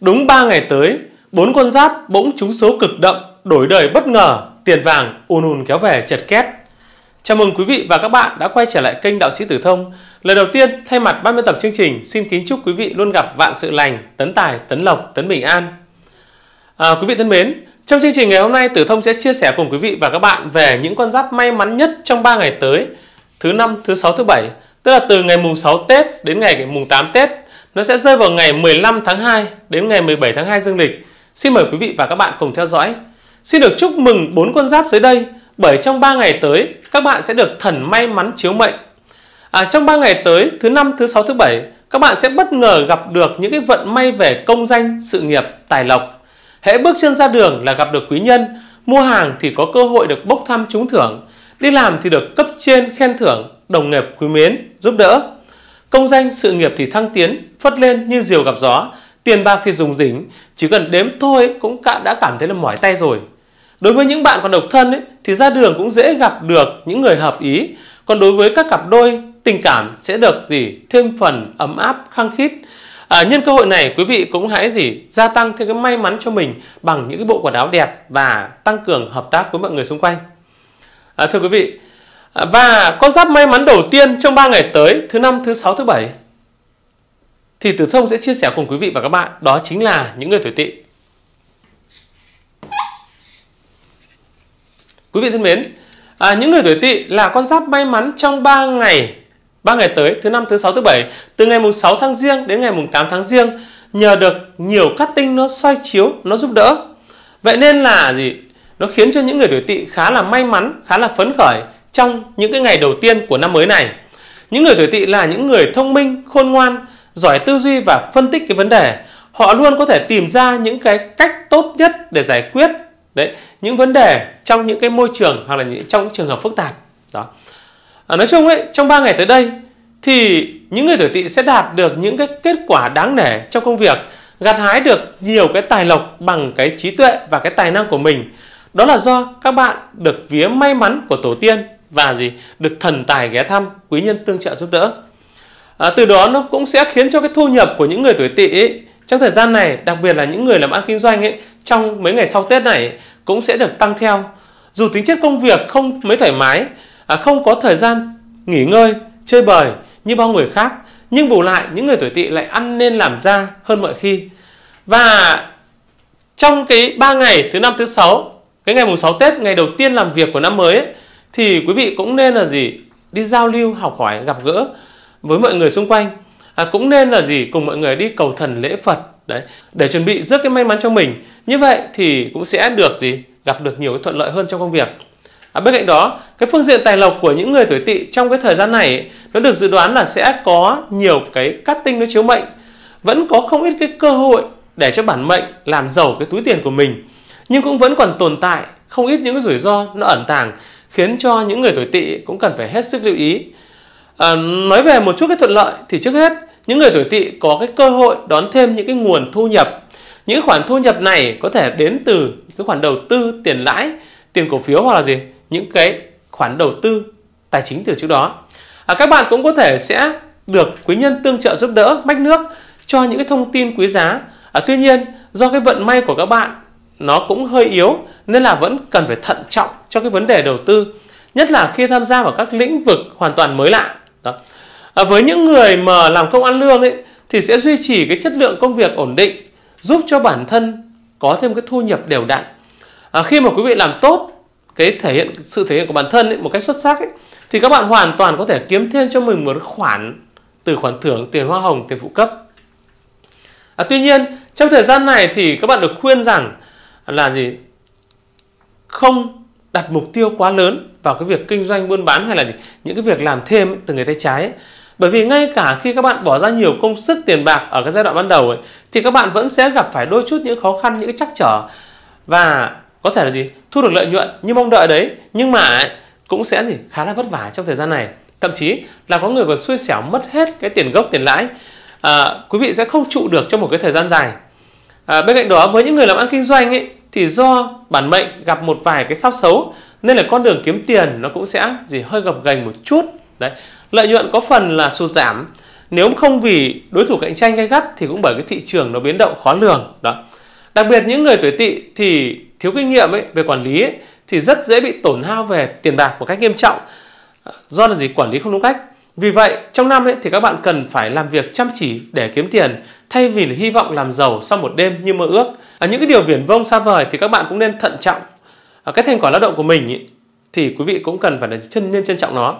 Đúng 3 ngày tới, bốn con giáp bỗng trúng số cực đậm, đổi đời bất ngờ, tiền vàng ùn ùn kéo về chật két. Chào mừng quý vị và các bạn đã quay trở lại kênh Đạo sĩ Tử Thông. Lời đầu tiên, thay mặt ban biên tập chương trình, xin kính chúc quý vị luôn gặp vạn sự lành, tấn tài, tấn lộc, tấn bình an. À, quý vị thân mến, trong chương trình ngày hôm nay, Tử Thông sẽ chia sẻ cùng quý vị và các bạn về những con giáp may mắn nhất trong 3 ngày tới, thứ năm, thứ sáu, thứ bảy, tức là từ ngày mùng 6 Tết đến ngày mùng 8 Tết nó sẽ rơi vào ngày 15 tháng 2 đến ngày 17 tháng 2 dương lịch. Xin mời quý vị và các bạn cùng theo dõi. Xin được chúc mừng bốn con giáp dưới đây bởi trong 3 ngày tới các bạn sẽ được thần may mắn chiếu mệnh. À, trong 3 ngày tới thứ năm, thứ sáu, thứ bảy các bạn sẽ bất ngờ gặp được những cái vận may về công danh, sự nghiệp, tài lộc. Hễ bước chân ra đường là gặp được quý nhân, mua hàng thì có cơ hội được bốc thăm trúng thưởng, đi làm thì được cấp trên khen thưởng, đồng nghiệp quý mến, giúp đỡ. Công danh sự nghiệp thì thăng tiến, phất lên như diều gặp gió, tiền bạc thì dùng dính, chỉ cần đếm thôi cũng cả đã cảm thấy là mỏi tay rồi. Đối với những bạn còn độc thân ấy, thì ra đường cũng dễ gặp được những người hợp ý, còn đối với các cặp đôi, tình cảm sẽ được gì thêm phần ấm áp khăng khít. À, nhân cơ hội này quý vị cũng hãy gì gia tăng thêm cái may mắn cho mình bằng những cái bộ quần áo đẹp và tăng cường hợp tác với mọi người xung quanh. À, thưa quý vị, À, và con giáp may mắn đầu tiên trong 3 ngày tới, thứ năm, thứ sáu, thứ bảy thì Tử Thông sẽ chia sẻ cùng quý vị và các bạn đó chính là những người tuổi Tỵ. Quý vị thân mến, à, những người tuổi Tỵ là con giáp may mắn trong 3 ngày, 3 ngày tới thứ năm, thứ sáu, thứ bảy, từ ngày mùng 6 tháng Giêng đến ngày mùng 8 tháng Giêng nhờ được nhiều cát tinh nó soi chiếu, nó giúp đỡ. Vậy nên là gì? Nó khiến cho những người tuổi Tỵ khá là may mắn, khá là phấn khởi trong những cái ngày đầu tiên của năm mới này. Những người tuổi tỵ là những người thông minh, khôn ngoan, giỏi tư duy và phân tích cái vấn đề. Họ luôn có thể tìm ra những cái cách tốt nhất để giải quyết đấy những vấn đề trong những cái môi trường hoặc là những, trong những trường hợp phức tạp. Đó. À, nói chung ấy, trong 3 ngày tới đây thì những người tuổi tỵ sẽ đạt được những cái kết quả đáng nể trong công việc, gặt hái được nhiều cái tài lộc bằng cái trí tuệ và cái tài năng của mình. Đó là do các bạn được vía may mắn của tổ tiên và gì được thần tài ghé thăm quý nhân tương trợ giúp đỡ à, từ đó nó cũng sẽ khiến cho cái thu nhập của những người tuổi tỵ trong thời gian này đặc biệt là những người làm ăn kinh doanh ấy trong mấy ngày sau tết này cũng sẽ được tăng theo dù tính chất công việc không mấy thoải mái à, không có thời gian nghỉ ngơi chơi bời như bao người khác nhưng bù lại những người tuổi tỵ lại ăn nên làm ra hơn mọi khi và trong cái 3 ngày thứ năm thứ sáu cái ngày mùng 6 Tết ngày đầu tiên làm việc của năm mới ấy, thì quý vị cũng nên là gì đi giao lưu học hỏi gặp gỡ với mọi người xung quanh à, cũng nên là gì cùng mọi người đi cầu thần lễ phật đấy để chuẩn bị rước cái may mắn cho mình như vậy thì cũng sẽ được gì gặp được nhiều cái thuận lợi hơn trong công việc à, bên cạnh đó cái phương diện tài lộc của những người tuổi tỵ trong cái thời gian này ấy, nó được dự đoán là sẽ có nhiều cái cắt tinh nó chiếu mệnh vẫn có không ít cái cơ hội để cho bản mệnh làm giàu cái túi tiền của mình nhưng cũng vẫn còn tồn tại không ít những cái rủi ro nó ẩn tàng khiến cho những người tuổi tỵ cũng cần phải hết sức lưu ý. À, nói về một chút cái thuận lợi thì trước hết những người tuổi tỵ có cái cơ hội đón thêm những cái nguồn thu nhập. Những khoản thu nhập này có thể đến từ cái khoản đầu tư, tiền lãi, tiền cổ phiếu hoặc là gì những cái khoản đầu tư tài chính từ trước đó. À, các bạn cũng có thể sẽ được quý nhân tương trợ giúp đỡ mách nước cho những cái thông tin quý giá. À, tuy nhiên do cái vận may của các bạn nó cũng hơi yếu nên là vẫn cần phải thận trọng cho cái vấn đề đầu tư nhất là khi tham gia vào các lĩnh vực hoàn toàn mới lạ Đó. À, với những người mà làm công ăn lương ấy, thì sẽ duy trì cái chất lượng công việc ổn định giúp cho bản thân có thêm cái thu nhập đều đặn à, khi mà quý vị làm tốt cái thể hiện sự thể hiện của bản thân ấy, một cách xuất sắc ấy, thì các bạn hoàn toàn có thể kiếm thêm cho mình một khoản từ khoản thưởng tiền hoa hồng tiền phụ cấp à, tuy nhiên trong thời gian này thì các bạn được khuyên rằng là gì không đặt mục tiêu quá lớn vào cái việc kinh doanh buôn bán hay là gì? những cái việc làm thêm từ người tay trái ấy. bởi vì ngay cả khi các bạn bỏ ra nhiều công sức tiền bạc ở cái giai đoạn ban đầu ấy, thì các bạn vẫn sẽ gặp phải đôi chút những khó khăn những cái trắc trở và có thể là gì thu được lợi nhuận như mong đợi đấy nhưng mà ấy, cũng sẽ gì khá là vất vả trong thời gian này thậm chí là có người còn xui xẻo mất hết cái tiền gốc tiền lãi à, quý vị sẽ không trụ được trong một cái thời gian dài à, bên cạnh đó với những người làm ăn kinh doanh ấy thì do bản mệnh gặp một vài cái sao xấu nên là con đường kiếm tiền nó cũng sẽ gì hơi gập ghềnh một chút đấy lợi nhuận có phần là sụt giảm nếu không vì đối thủ cạnh tranh gay gắt thì cũng bởi cái thị trường nó biến động khó lường đó đặc biệt những người tuổi tỵ thì thiếu kinh nghiệm ấy về quản lý ấy, thì rất dễ bị tổn hao về tiền bạc một cách nghiêm trọng à, do là gì quản lý không đúng cách vì vậy, trong năm ấy, thì các bạn cần phải làm việc chăm chỉ để kiếm tiền thay vì là hy vọng làm giàu sau một đêm như mơ ước. À, những cái điều viển vông xa vời thì các bạn cũng nên thận trọng. À, cái thành quả lao động của mình ý, thì quý vị cũng cần phải là chân nên trân trọng nó.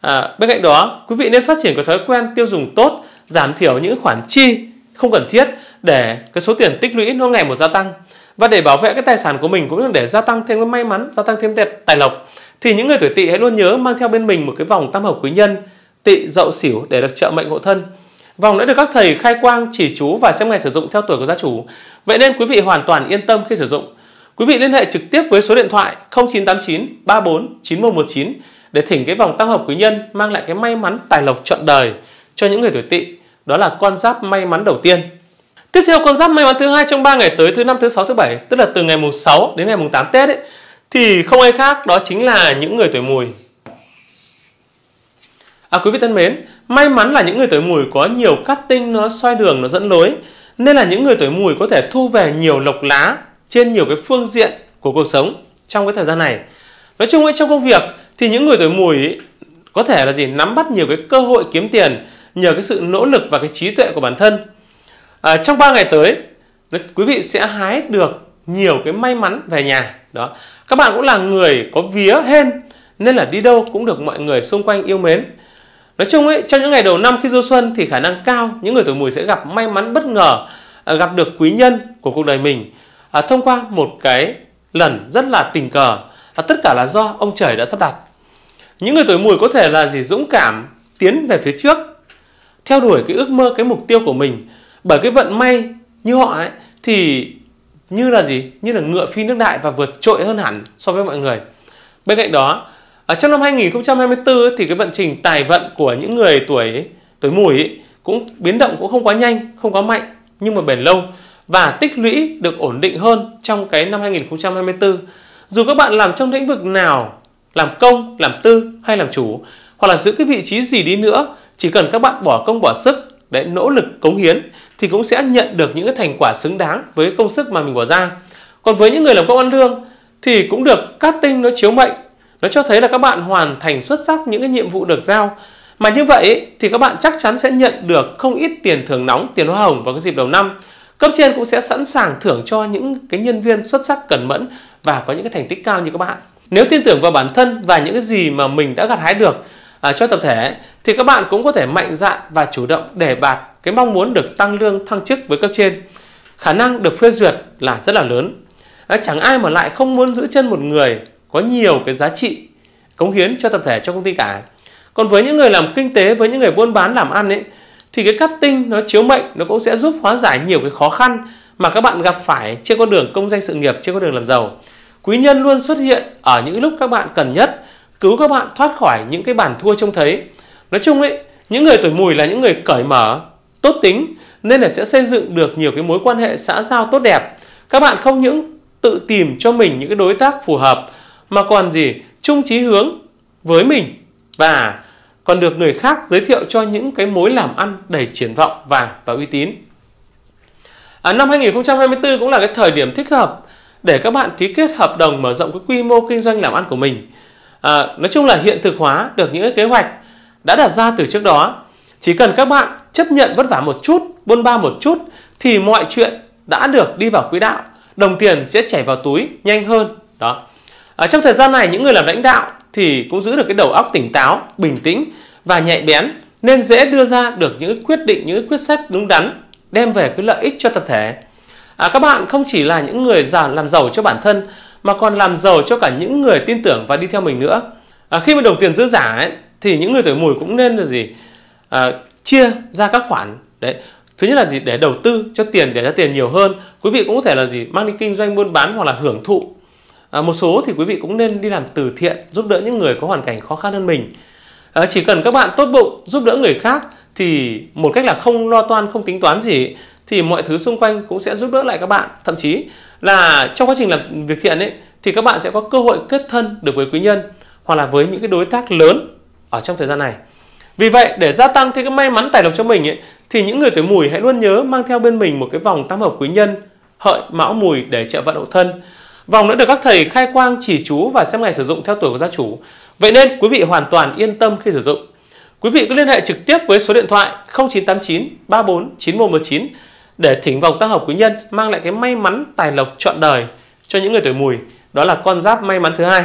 À, bên cạnh đó, quý vị nên phát triển cái thói quen tiêu dùng tốt, giảm thiểu những khoản chi không cần thiết để cái số tiền tích lũy nó ngày một gia tăng và để bảo vệ cái tài sản của mình cũng như để gia tăng thêm cái may mắn, gia tăng thêm tài lộc thì những người tuổi tỵ hãy luôn nhớ mang theo bên mình một cái vòng tam hợp quý nhân tị dậu xỉu để được trợ mệnh hộ thân. Vòng đã được các thầy khai quang chỉ chú và xem ngày sử dụng theo tuổi của gia chủ. Vậy nên quý vị hoàn toàn yên tâm khi sử dụng. Quý vị liên hệ trực tiếp với số điện thoại 0989 34 9119 để thỉnh cái vòng tăng hợp quý nhân mang lại cái may mắn tài lộc trọn đời cho những người tuổi tỵ. Đó là con giáp may mắn đầu tiên. Tiếp theo con giáp may mắn thứ hai trong 3 ngày tới thứ năm thứ sáu thứ bảy tức là từ ngày mùng 6 đến ngày mùng 8 Tết ấy, thì không ai khác đó chính là những người tuổi mùi. À, quý vị thân mến, may mắn là những người tuổi mùi có nhiều cắt tinh nó xoay đường, nó dẫn lối. Nên là những người tuổi mùi có thể thu về nhiều lộc lá trên nhiều cái phương diện của cuộc sống trong cái thời gian này. Nói chung ấy, trong công việc thì những người tuổi mùi ý, có thể là gì nắm bắt nhiều cái cơ hội kiếm tiền nhờ cái sự nỗ lực và cái trí tuệ của bản thân. À, trong 3 ngày tới, quý vị sẽ hái được nhiều cái may mắn về nhà. Đó. Các bạn cũng là người có vía hên nên là đi đâu cũng được mọi người xung quanh yêu mến Nói chung ấy, trong những ngày đầu năm khi du xuân thì khả năng cao những người tuổi mùi sẽ gặp may mắn bất ngờ, à, gặp được quý nhân của cuộc đời mình à, thông qua một cái lần rất là tình cờ và tất cả là do ông trời đã sắp đặt. Những người tuổi mùi có thể là gì dũng cảm tiến về phía trước, theo đuổi cái ước mơ, cái mục tiêu của mình bởi cái vận may như họ ấy thì như là gì? Như là ngựa phi nước đại và vượt trội hơn hẳn so với mọi người. Bên cạnh đó ở trong năm 2024 thì cái vận trình tài vận của những người tuổi tuổi mùi ấy, cũng biến động cũng không quá nhanh, không quá mạnh nhưng mà bền lâu và tích lũy được ổn định hơn trong cái năm 2024. Dù các bạn làm trong lĩnh vực nào, làm công, làm tư hay làm chủ hoặc là giữ cái vị trí gì đi nữa, chỉ cần các bạn bỏ công bỏ sức để nỗ lực cống hiến thì cũng sẽ nhận được những cái thành quả xứng đáng với công sức mà mình bỏ ra. Còn với những người làm công ăn lương thì cũng được cát tinh nó chiếu mệnh nó cho thấy là các bạn hoàn thành xuất sắc những cái nhiệm vụ được giao. Mà như vậy thì các bạn chắc chắn sẽ nhận được không ít tiền thưởng nóng, tiền hoa hồng vào cái dịp đầu năm. Cấp trên cũng sẽ sẵn sàng thưởng cho những cái nhân viên xuất sắc cẩn mẫn và có những cái thành tích cao như các bạn. Nếu tin tưởng vào bản thân và những cái gì mà mình đã gặt hái được à, cho tập thể thì các bạn cũng có thể mạnh dạn và chủ động để bạt cái mong muốn được tăng lương thăng chức với cấp trên. Khả năng được phê duyệt là rất là lớn. À, chẳng ai mà lại không muốn giữ chân một người có nhiều cái giá trị cống hiến cho tập thể cho công ty cả còn với những người làm kinh tế với những người buôn bán làm ăn ấy thì cái cắt tinh nó chiếu mệnh nó cũng sẽ giúp hóa giải nhiều cái khó khăn mà các bạn gặp phải trên con đường công danh sự nghiệp trên con đường làm giàu quý nhân luôn xuất hiện ở những lúc các bạn cần nhất cứu các bạn thoát khỏi những cái bản thua trông thấy nói chung ấy những người tuổi mùi là những người cởi mở tốt tính nên là sẽ xây dựng được nhiều cái mối quan hệ xã giao tốt đẹp các bạn không những tự tìm cho mình những cái đối tác phù hợp mà còn gì chung chí hướng với mình và còn được người khác giới thiệu cho những cái mối làm ăn đầy triển vọng và và uy tín. À, năm 2024 cũng là cái thời điểm thích hợp để các bạn ký kết hợp đồng mở rộng cái quy mô kinh doanh làm ăn của mình. À, nói chung là hiện thực hóa được những cái kế hoạch đã đặt ra từ trước đó. Chỉ cần các bạn chấp nhận vất vả một chút, buôn ba một chút thì mọi chuyện đã được đi vào quỹ đạo, đồng tiền sẽ chảy vào túi nhanh hơn. Đó ở trong thời gian này những người làm lãnh đạo thì cũng giữ được cái đầu óc tỉnh táo bình tĩnh và nhạy bén nên dễ đưa ra được những quyết định những quyết sách đúng đắn đem về cái lợi ích cho tập thể à, các bạn không chỉ là những người già làm giàu cho bản thân mà còn làm giàu cho cả những người tin tưởng và đi theo mình nữa à, khi mà đồng tiền dư giả ấy, thì những người tuổi mùi cũng nên là gì à, chia ra các khoản đấy thứ nhất là gì để đầu tư cho tiền để ra tiền nhiều hơn quý vị cũng có thể là gì mang đi kinh doanh buôn bán hoặc là hưởng thụ à, một số thì quý vị cũng nên đi làm từ thiện giúp đỡ những người có hoàn cảnh khó khăn hơn mình à, chỉ cần các bạn tốt bụng giúp đỡ người khác thì một cách là không lo toan không tính toán gì thì mọi thứ xung quanh cũng sẽ giúp đỡ lại các bạn thậm chí là trong quá trình làm việc thiện ấy thì các bạn sẽ có cơ hội kết thân được với quý nhân hoặc là với những cái đối tác lớn ở trong thời gian này vì vậy để gia tăng thêm cái may mắn tài lộc cho mình ấy, thì những người tuổi mùi hãy luôn nhớ mang theo bên mình một cái vòng tam hợp quý nhân hợi mão mùi để trợ vận hậu thân Vòng đã được các thầy khai quang chỉ chú và xem ngày sử dụng theo tuổi của gia chủ. Vậy nên quý vị hoàn toàn yên tâm khi sử dụng. Quý vị cứ liên hệ trực tiếp với số điện thoại 0989 34 9119 để thỉnh vòng tăng hợp quý nhân mang lại cái may mắn tài lộc trọn đời cho những người tuổi mùi. Đó là con giáp may mắn thứ hai.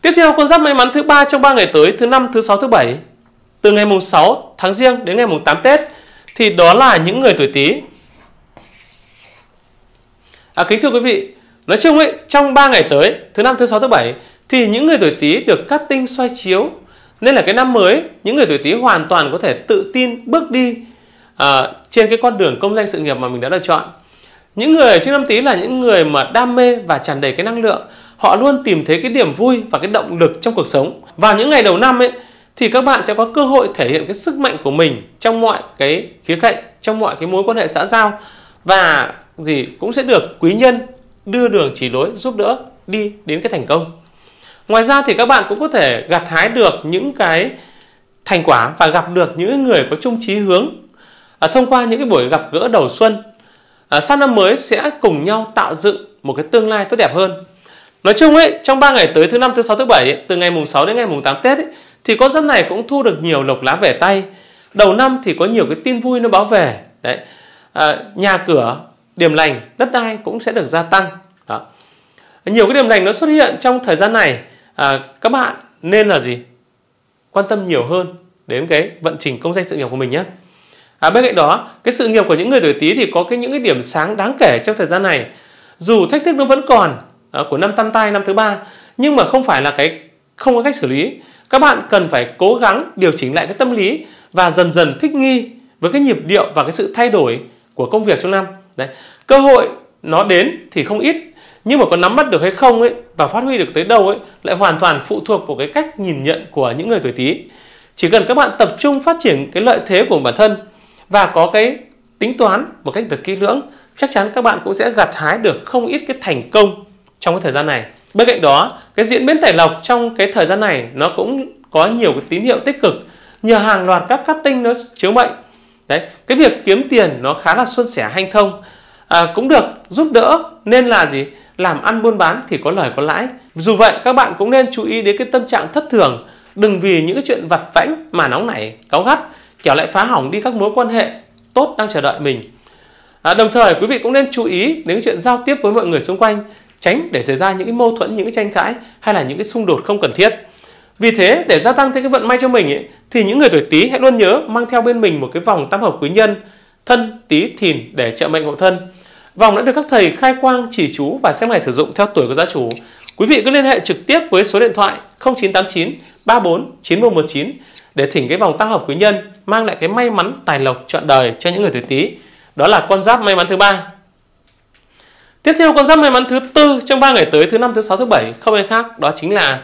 Tiếp theo con giáp may mắn thứ ba trong 3 ngày tới thứ năm, thứ sáu, thứ bảy từ ngày mùng 6 tháng riêng đến ngày mùng 8 Tết thì đó là những người tuổi Tý. À, kính thưa quý vị, nói chung ấy trong 3 ngày tới thứ năm thứ sáu thứ bảy thì những người tuổi tý được cắt tinh xoay chiếu nên là cái năm mới những người tuổi tý hoàn toàn có thể tự tin bước đi à, trên cái con đường công danh sự nghiệp mà mình đã lựa chọn những người sinh năm tý là những người mà đam mê và tràn đầy cái năng lượng họ luôn tìm thấy cái điểm vui và cái động lực trong cuộc sống vào những ngày đầu năm ấy thì các bạn sẽ có cơ hội thể hiện cái sức mạnh của mình trong mọi cái khía cạnh trong mọi cái mối quan hệ xã giao và gì cũng sẽ được quý nhân đưa đường chỉ lối giúp đỡ đi đến cái thành công ngoài ra thì các bạn cũng có thể gặt hái được những cái thành quả và gặp được những người có chung chí hướng à, thông qua những cái buổi gặp gỡ đầu xuân à, sang năm mới sẽ cùng nhau tạo dựng một cái tương lai tốt đẹp hơn nói chung ấy trong 3 ngày tới thứ năm thứ sáu thứ bảy từ ngày mùng 6 đến ngày mùng 8 tết ấy, thì con giáp này cũng thu được nhiều lộc lá về tay đầu năm thì có nhiều cái tin vui nó báo về đấy à, nhà cửa điểm lành đất đai cũng sẽ được gia tăng đó nhiều cái điểm lành nó xuất hiện trong thời gian này à, các bạn nên là gì quan tâm nhiều hơn đến cái vận trình công danh sự nghiệp của mình nhé à, bên cạnh đó cái sự nghiệp của những người tuổi tý thì có cái những cái điểm sáng đáng kể trong thời gian này dù thách thức nó vẫn còn à, của năm tam tai năm thứ ba nhưng mà không phải là cái không có cách xử lý các bạn cần phải cố gắng điều chỉnh lại cái tâm lý và dần dần thích nghi với cái nhịp điệu và cái sự thay đổi của công việc trong năm đấy cơ hội nó đến thì không ít nhưng mà có nắm bắt được hay không ấy và phát huy được tới đâu ấy lại hoàn toàn phụ thuộc vào cái cách nhìn nhận của những người tuổi tý chỉ cần các bạn tập trung phát triển cái lợi thế của bản thân và có cái tính toán một cách thật kỹ lưỡng chắc chắn các bạn cũng sẽ gặt hái được không ít cái thành công trong cái thời gian này bên cạnh đó cái diễn biến tài lộc trong cái thời gian này nó cũng có nhiều cái tín hiệu tích cực nhờ hàng loạt các cắt tinh nó chiếu mệnh đấy cái việc kiếm tiền nó khá là suôn sẻ hanh thông à, cũng được giúp đỡ nên là gì làm ăn buôn bán thì có lời có lãi dù vậy các bạn cũng nên chú ý đến cái tâm trạng thất thường đừng vì những cái chuyện vặt vãnh mà nóng nảy cáu gắt kẻo lại phá hỏng đi các mối quan hệ tốt đang chờ đợi mình à, đồng thời quý vị cũng nên chú ý đến cái chuyện giao tiếp với mọi người xung quanh tránh để xảy ra những cái mâu thuẫn những cái tranh cãi hay là những cái xung đột không cần thiết vì thế, để gia tăng thêm cái vận may cho mình ấy, thì những người tuổi Tý hãy luôn nhớ mang theo bên mình một cái vòng tam hợp quý nhân thân, Tý, Thìn để trợ mệnh hộ thân. Vòng đã được các thầy khai quang chỉ chú và xem ngày sử dụng theo tuổi của gia chủ. Quý vị cứ liên hệ trực tiếp với số điện thoại 0989 34 9119 để thỉnh cái vòng tam hợp quý nhân mang lại cái may mắn tài lộc trọn đời cho những người tuổi Tý. Đó là con giáp may mắn thứ ba. Tiếp theo con giáp may mắn thứ tư trong 3 ngày tới thứ năm thứ sáu thứ bảy không ai khác đó chính là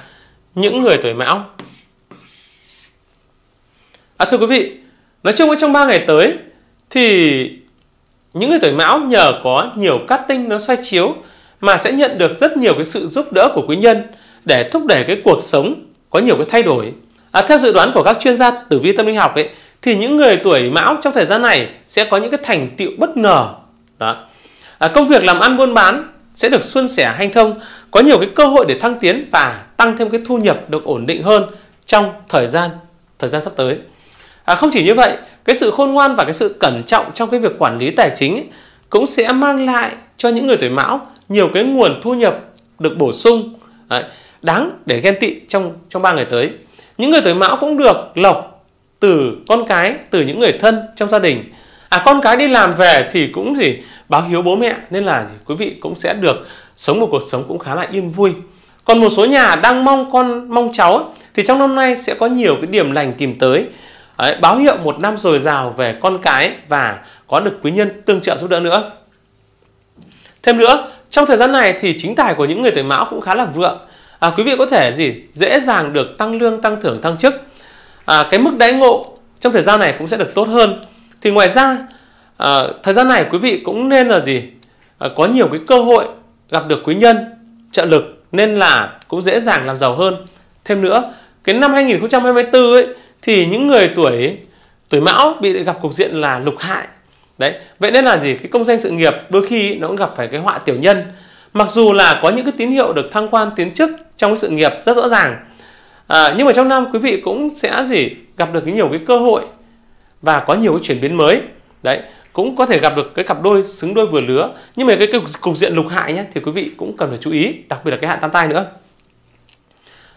những người tuổi mão à, thưa quý vị nói chung trong 3 ngày tới thì những người tuổi mão nhờ có nhiều cát tinh nó xoay chiếu mà sẽ nhận được rất nhiều cái sự giúp đỡ của quý nhân để thúc đẩy cái cuộc sống có nhiều cái thay đổi à, theo dự đoán của các chuyên gia tử vi tâm linh học ấy thì những người tuổi mão trong thời gian này sẽ có những cái thành tựu bất ngờ đó à, công việc làm ăn buôn bán sẽ được xuân sẻ hanh thông có nhiều cái cơ hội để thăng tiến và tăng thêm cái thu nhập được ổn định hơn trong thời gian thời gian sắp tới à, không chỉ như vậy cái sự khôn ngoan và cái sự cẩn trọng trong cái việc quản lý tài chính ấy, cũng sẽ mang lại cho những người tuổi mão nhiều cái nguồn thu nhập được bổ sung Đấy, đáng để ghen tị trong trong ba ngày tới những người tuổi mão cũng được lộc từ con cái từ những người thân trong gia đình à con cái đi làm về thì cũng gì báo hiếu bố mẹ nên là quý vị cũng sẽ được sống một cuộc sống cũng khá là yên vui còn một số nhà đang mong con mong cháu thì trong năm nay sẽ có nhiều cái điểm lành tìm tới Đấy, báo hiệu một năm dồi dào về con cái và có được quý nhân tương trợ giúp đỡ nữa thêm nữa trong thời gian này thì chính tài của những người tuổi mão cũng khá là vượng à, quý vị có thể gì dễ dàng được tăng lương tăng thưởng tăng chức à, cái mức đãi ngộ trong thời gian này cũng sẽ được tốt hơn thì ngoài ra à, thời gian này quý vị cũng nên là gì à, có nhiều cái cơ hội gặp được quý nhân trợ lực nên là cũng dễ dàng làm giàu hơn thêm nữa cái năm 2024 ấy thì những người tuổi tuổi mão bị gặp cục diện là lục hại đấy vậy nên là gì cái công danh sự nghiệp đôi khi nó cũng gặp phải cái họa tiểu nhân mặc dù là có những cái tín hiệu được thăng quan tiến chức trong cái sự nghiệp rất rõ ràng à, nhưng mà trong năm quý vị cũng sẽ gì gặp được nhiều cái cơ hội và có nhiều cái chuyển biến mới đấy cũng có thể gặp được cái cặp đôi xứng đôi vừa lứa nhưng mà cái, cái cục diện lục hại nhé thì quý vị cũng cần phải chú ý đặc biệt là cái hạn tam tai nữa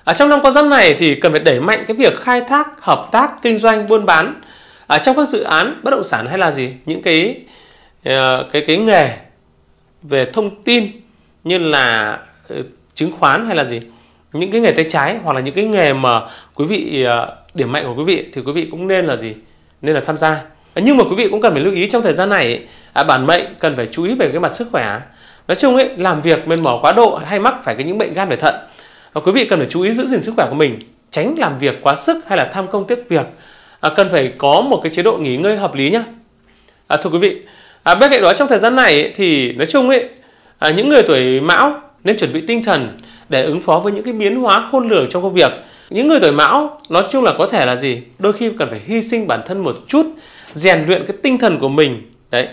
ở trong năm con giáp này thì cần phải đẩy mạnh cái việc khai thác hợp tác kinh doanh buôn bán ở trong các dự án bất động sản hay là gì những cái ờ, cái cái nghề về thông tin như là ờ, chứng khoán hay là gì những cái nghề tay trái hoặc là những cái nghề mà quý vị ờ, điểm mạnh của quý vị thì quý vị cũng nên là gì nên là tham gia Ờ, nhưng mà quý vị cũng cần phải lưu ý trong thời gian này à, bản mệnh cần phải chú ý về cái mặt sức khỏe nói chung ấy làm việc mệt mỏi quá độ hay mắc phải cái những bệnh gan về thận à, quý vị cần phải chú ý giữ gìn sức khỏe của mình tránh làm việc quá sức hay là tham công tiếc việc à, cần phải có một cái chế độ nghỉ ngơi hợp lý nhá à, thưa quý vị à, bên cạnh đó trong thời gian này ấy, thì nói chung ấy à, những người tuổi mão nên chuẩn bị tinh thần để ứng phó với những cái biến hóa khôn lường trong công việc những người tuổi mão nói chung là có thể là gì đôi khi cần phải hy sinh bản thân một chút rèn luyện cái tinh thần của mình đấy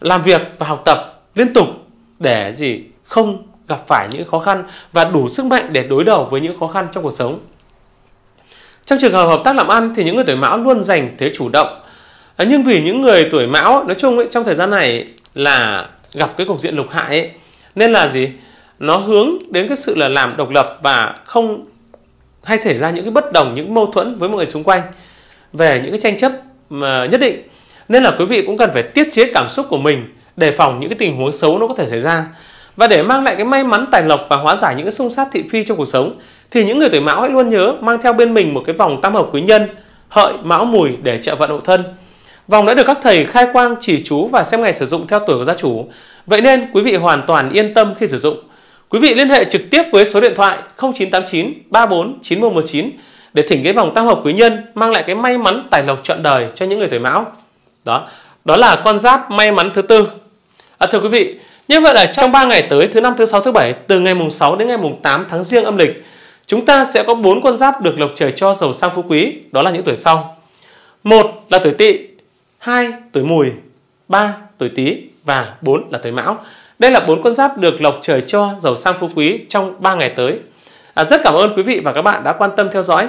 làm việc và học tập liên tục để gì không gặp phải những khó khăn và đủ sức mạnh để đối đầu với những khó khăn trong cuộc sống trong trường hợp hợp tác làm ăn thì những người tuổi mão luôn dành thế chủ động ờ, nhưng vì những người tuổi mão nói chung ấy, trong thời gian này là gặp cái cục diện lục hại ấy, nên là gì nó hướng đến cái sự là làm độc lập và không hay xảy ra những cái bất đồng những mâu thuẫn với mọi người xung quanh về những cái tranh chấp mà nhất định nên là quý vị cũng cần phải tiết chế cảm xúc của mình để phòng những cái tình huống xấu nó có thể xảy ra và để mang lại cái may mắn tài lộc và hóa giải những cái xung sát thị phi trong cuộc sống thì những người tuổi mão hãy luôn nhớ mang theo bên mình một cái vòng tam hợp quý nhân hợi mão mùi để trợ vận hộ thân vòng đã được các thầy khai quang chỉ chú và xem ngày sử dụng theo tuổi của gia chủ vậy nên quý vị hoàn toàn yên tâm khi sử dụng quý vị liên hệ trực tiếp với số điện thoại 0989 34 9119 để thỉnh cái vòng tam hợp quý nhân mang lại cái may mắn tài lộc trọn đời cho những người tuổi mão đó đó là con giáp may mắn thứ tư à, thưa quý vị như vậy là trong 3 ngày tới thứ năm thứ sáu thứ bảy từ ngày mùng 6 đến ngày mùng 8 tháng riêng âm lịch chúng ta sẽ có bốn con giáp được lộc trời cho giàu sang phú quý đó là những tuổi sau một là tuổi tỵ hai tuổi mùi ba tuổi tý và bốn là tuổi mão đây là bốn con giáp được lộc trời cho giàu sang phú quý trong 3 ngày tới à, rất cảm ơn quý vị và các bạn đã quan tâm theo dõi